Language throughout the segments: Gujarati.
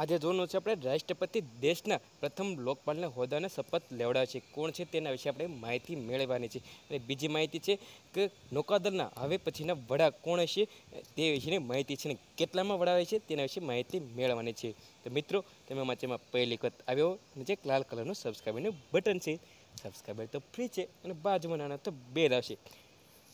આજે જોવાનું છે આપણે રાષ્ટ્રપતિ દેશના પ્રથમ લોકપાલના હોદ્દાને શપથ લેવડાવે છે કોણ છે તેના વિશે આપણે માહિતી મેળવવાની છે અને બીજી માહિતી છે કે નૌકાદળના હવે પછીના વડા કોણ હશે તે વિશેની માહિતી છે ને કેટલામાં વડા હોય છે તેના વિશે માહિતી મેળવવાની છે તો મિત્રો તમે માચેમાં પહેલી વખત આવ્યો અને જે લાલ કલરનું સબસ્ક્રાઈબરનું બટન છે સબસ્ક્રાઈબર તો ફ્રી છે અને બાજુમાં નાના તો બે આવશે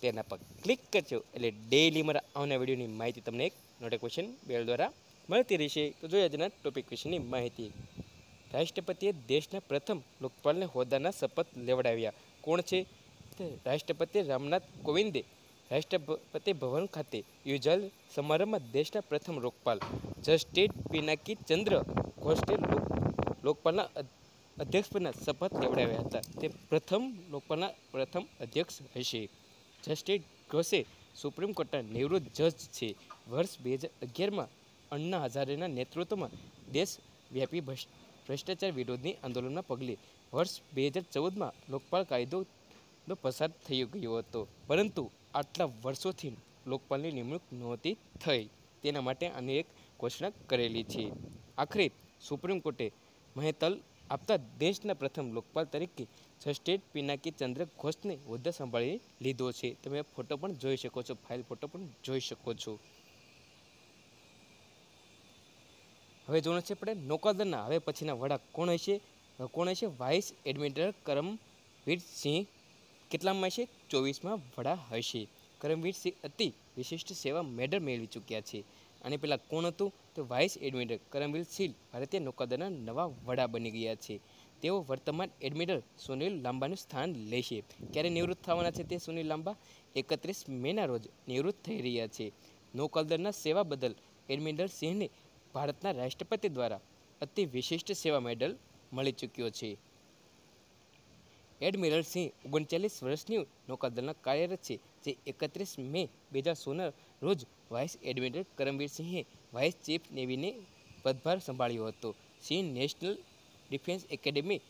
તેના પર ક્લિક કરજો એટલે ડેઇલી મારા આવના વિડીયોની માહિતી તમને એક નોટિફિકેશન બેલ દ્વારા મળતી રહેશે તો જોઈએ આજના ટોપિક વિશેની માહિતી રાષ્ટ્રપતિએ દેશના પ્રથમ લોકપાલને હોદ્દાના શપથ લેવડાવ્યા કોણ છે રાષ્ટ્રપતિ રામનાથ કોવિંદે રાષ્ટ્રપતિ ભવન ખાતે યોજાયેલ સમારંભમાં દેશના પ્રથમ લોકપાલ જસ્ટિસ પિનાકી ચંદ્ર ઘોષે લોકપાલના અધ્યક્ષપદના શપથ લેવડાવ્યા હતા તે પ્રથમ લોકપાલના પ્રથમ અધ્યક્ષ હશે જસ્ટિસ ઘોષે સુપ્રીમ કોર્ટના નિવૃત્ત જજ છે વર્ષ બે હજાર અગિયારમાં અન્ના હઝારેના નેતૃત્વમાં દેશવ્યાપી ભ્રષ્ટાચાર વિરોધની આંદોલનના પગલે વર્ષ બે હજાર ચૌદમાં લોકપાલ કાયદો પસાર થઈ ગયો હતો પરંતુ આટલા વર્ષોથી લોકપાલની નિમણૂક નહોતી થઈ તેના માટે આની એક ઘોષણા કરેલી છે આખરે સુપ્રીમ કોર્ટે મહેતલ આપતા દેશના પ્રથમ લોકપાલ તરીકે જસ્ટેટ પિનાકી ચંદ્ર ઘોષને હોદ્દા સંભાળી લીધો છે તમે ફોટો પણ જોઈ શકો છો ફાઇલ ફોટો પણ જોઈ શકો છો હવે જોવાનું છે આપણે નૌકાદળના હવે પછીના વડા કોણ હશે કોણ હશે વાઇસ એડમિરલ કરમવીર સિંહ કેટલામાં છે ચોવીસમાં વડા હશે કરમવીર સિંહ અતિ વિશિષ્ટ સેવા મેડલ મેળવી ચૂક્યા છે અને પેલા કોણ હતું તો વાઇસ એડમિરલ કરમવીર સિંહ ભારતીય નૌકાદળના નવા વડા બની ગયા છે તેઓ વર્તમાન એડમિરલ સુનિલ લાંબાનું સ્થાન લેશે ક્યારે નિવૃત્ત થવાના છે તે સુનિલ લાંબા એકત્રીસ મેના રોજ નિવૃત્ત થઈ રહ્યા છે નૌકાદળના સેવા બદલ એડમિરલ સિંહને ભારતના રાષ્ટ્રપતિ દ્વારા અતિ વિશિષ્ટ સેવા મેડલ મળી ચૂક્યો છે એડમિરલ સિંહ ઓગણચાલીસ વર્ષની નૌકાદળના કાર્યરત છે જે એકત્રીસ મે બે હજાર સોળના રોજ વાઇસ એડમિરલ કરમવીર સિંહે વાઇસ ચીફ નેવીને પદભાર સંભાળ્યો હતો સિંહ નેશનલ ડિફેન્સ એકેડેમી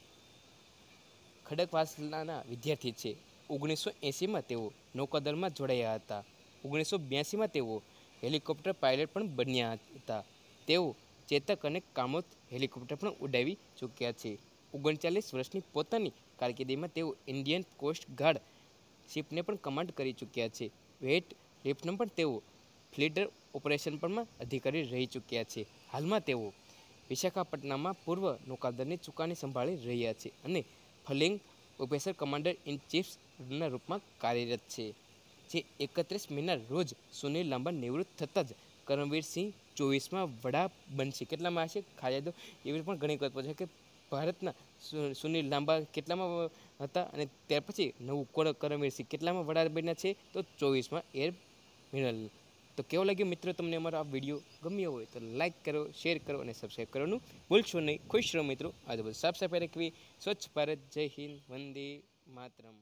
ખડકવાસલાના વિદ્યાર્થી છે ઓગણીસો એંસીમાં તેઓ નૌકાદળમાં જોડાયા હતા ઓગણીસો બ્યાસીમાં તેઓ હેલિકોપ્ટર પાયલટ પણ બન્યા હતા તેઓ ચેતક અને કામોત હેલિકોપ્ટર પણ ઉડાવી ચૂક્યા છે ઓગણચાલીસ વર્ષની પોતાની કારકિર્દીમાં તેઓ ઇન્ડિયન કોસ્ટ ગાર્ડ શિપને પણ કમાન્ડ કરી ચૂક્યા છે વેટ લિફ્ટનું પણ તેઓ ફ્લીટર ઓપરેશન પણ અધિકારી રહી ચૂક્યા છે હાલમાં તેઓ વિશાખાપટ્ટનમમાં પૂર્વ નૌકાદળની ચૂકાની સંભાળી રહ્યા છે અને ફલિંગ ઓફિસર કમાન્ડર ઇન ચીફના રૂપમાં કાર્યરત છે જે એકત્રીસ મેના રોજ સુનિલ લાંબા નિવૃત્ત થતાં જ કરમવીર સિંહ ચોવીસમાં વડા બનશે કેટલામાં હશે ખાલી તો એવી પણ ઘણી વખત પૂછે કે ભારતના સુનિલ લાંબા કેટલામાં હતા અને ત્યાર પછી નવું કરમવીર સિંહ કેટલામાં વડા બન્યા છે તો ચોવીસમાં એર મેડલ તો કેવો લાગ્યો મિત્રો તમને અમારો આ વિડીયો ગમ્યો હોય તો લાઇક કરો શેર કરો અને સબસ્ક્રાઈબ કરવાનું ભૂલશો નહીં ખુશ રહો મિત્રો આજે બધું સાફ સફાઈ રાખવી સ્વચ્છ ભારત જય હિન્દ વંદે માતરમ